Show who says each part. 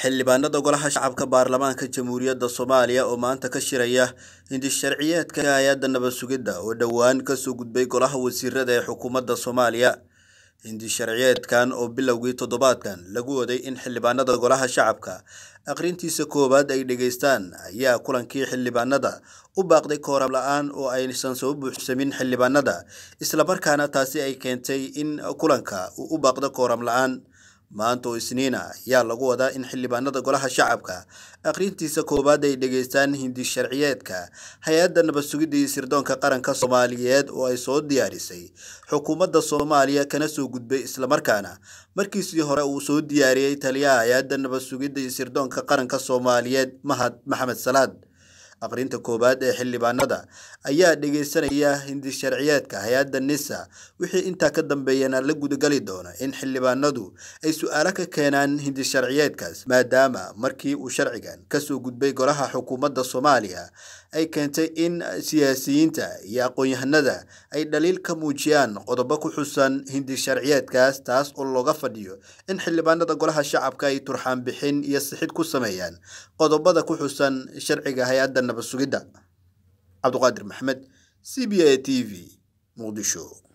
Speaker 1: xildhibaanada golaha shacabka baarlamaanka jamhuuriyadda soomaaliya oo maanta ka shiraya hindisharciyeedka hay-adda nabadsugidda oo dhowaan kasoo gudbay golaha wasiirada ee xukuumadda soomaaliya hindisharciyeedkan oo bilowgii toddobaadkan lagu waday in xildhibaanada golaha shacabka aqrintiisa koowaad ay dhegaystaan ayaa kulankii xildhibaanada u baaqday kooram la-aan oo aysan soo buuxsamin xildhibaanada islamarkaana taasi ay keentay in kulanka uu u baaqdo kooram la-aan maanta oo isniina ayaa lagu wadaa in xildhibaanada golaha shacabka akhrintiisa koowaad ay dhegaystaan hindi sharciyeedka hay-adda nabad iyo sirdoonka qaranka soomaaliyeed oo ay soo diyaarisay xukuumadda soomaaliya kana soo gudbay islamarkaana markiisii hore uu soo diyaariyey taliyaha hay-adda nabad sugidda iyo sirdoonka qaranka soomaaliyeed mahad maxamed salaad akhrinta koowaad ee xildhibaanada ayaa dhegeysanaya hindisharciyeedka hay-adda nisa wixii intaa ka dambeeyana la gudagali doono in xildhibaanadu ay su-aalo ka keenaan hindisharciyeedkaas maadaama markii uu sharcigan kasoo gudbay golaha xukuumadda soomaaliya ay keentay in siyaasiyiinta iyo aqoonyahanada ay dhaliil ka muujiyaan qodobo ku xusan hindisharciyeedkaas taas oo looga fadhiyo in xildhibaanada golaha shacabka ay turxaan bixin iyo sixid ku sameeyaan qodobada ku xusan sharciga hay-adda نبسو جدا عبد القادر محمد سي بي اي تي في مقدشو